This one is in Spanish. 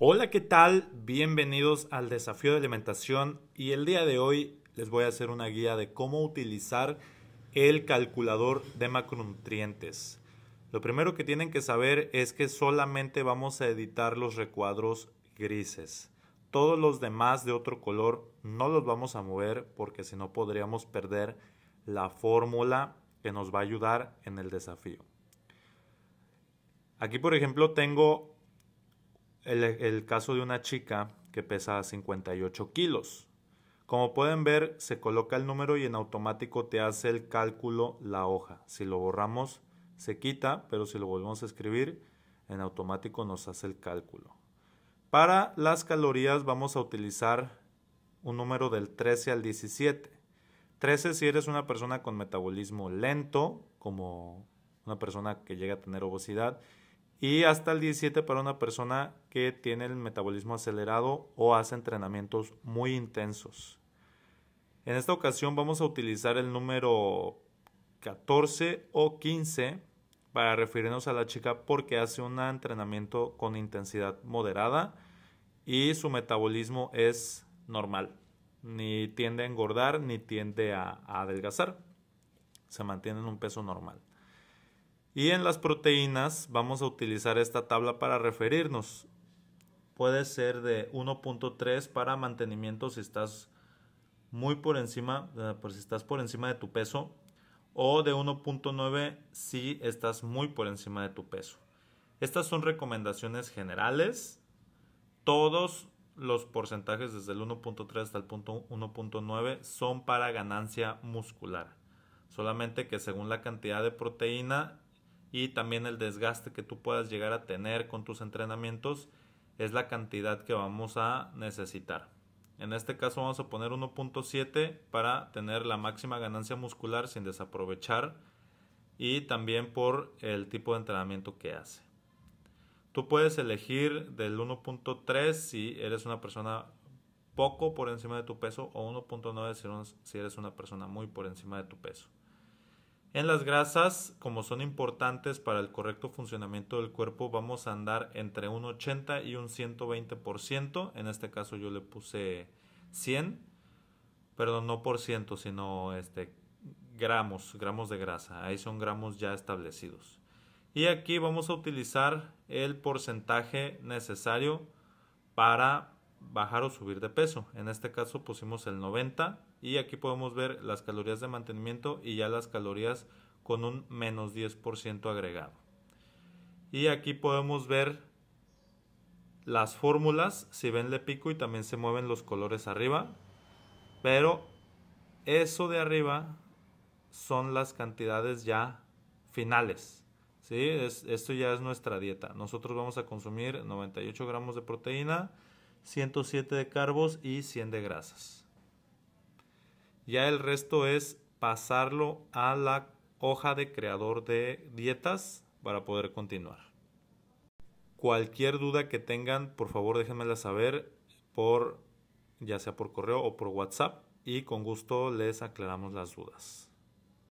Hola, ¿qué tal? Bienvenidos al desafío de alimentación y el día de hoy les voy a hacer una guía de cómo utilizar el calculador de macronutrientes. Lo primero que tienen que saber es que solamente vamos a editar los recuadros grises. Todos los demás de otro color no los vamos a mover porque si no podríamos perder la fórmula que nos va a ayudar en el desafío. Aquí por ejemplo tengo el, caso de una chica que pesa 58 kilos. Como pueden ver, se coloca el número y en automático te hace el cálculo la hoja. Si lo borramos, se quita, pero si lo volvemos a escribir, en automático nos hace el cálculo. Para las calorías vamos a utilizar un número del 13 al 17. 13 si eres una persona con metabolismo lento, como una persona que llega a tener obesidad, y hasta el 17 para una persona que tiene el metabolismo acelerado o hace entrenamientos muy intensos. En esta ocasión vamos a utilizar el número 14 o 15 para referirnos a la chica porque hace un entrenamiento con intensidad moderada y su metabolismo es normal. Ni tiende a engordar ni tiende a, adelgazar. Se mantiene en un peso normal. Y en las proteínas vamos a utilizar esta tabla para referirnos. Puede ser de 1.3 para mantenimiento si estás muy por encima, eh, si estás por encima de tu peso, o de 1.9 si estás muy por encima de tu peso. Estas son recomendaciones generales. Todos los porcentajes desde el 1.3 hasta el 1.9 son para ganancia muscular. Solamente que según la cantidad de proteína y también el desgaste que tú puedas llegar a tener con tus entrenamientos es la cantidad que vamos a necesitar. En este caso vamos a poner 1.7 para tener la máxima ganancia muscular sin desaprovechar y también por el tipo de entrenamiento que hace. Tú puedes elegir del 1.3 si eres una persona poco por encima de tu peso o 1.9 si eres una persona muy por encima de tu peso. En las grasas, como son importantes para el correcto funcionamiento del cuerpo, vamos a andar entre un 80 y un 120%. En este caso yo le puse 100, perdón, no por ciento, sino este, gramos, gramos de grasa. Ahí son gramos ya establecidos. Y aquí vamos a utilizar el porcentaje necesario para bajar o subir de peso. En este caso pusimos el 90 y aquí podemos ver las calorías de mantenimiento y ya las calorías con un menos 10% agregado. Y aquí podemos ver las fórmulas, si ven le pico y también se mueven los colores arriba, pero eso de arriba son las cantidades ya finales. ¿sí? esto ya es nuestra dieta. Nosotros vamos a consumir 98 gramos de proteína, 107 de carbos y 100 de grasas. Ya el resto es pasarlo a la hoja de creador de dietas para poder continuar. Cualquier duda que tengan, por favor déjenmela saber por ya sea por correo o por WhatsApp y con gusto les aclaramos las dudas.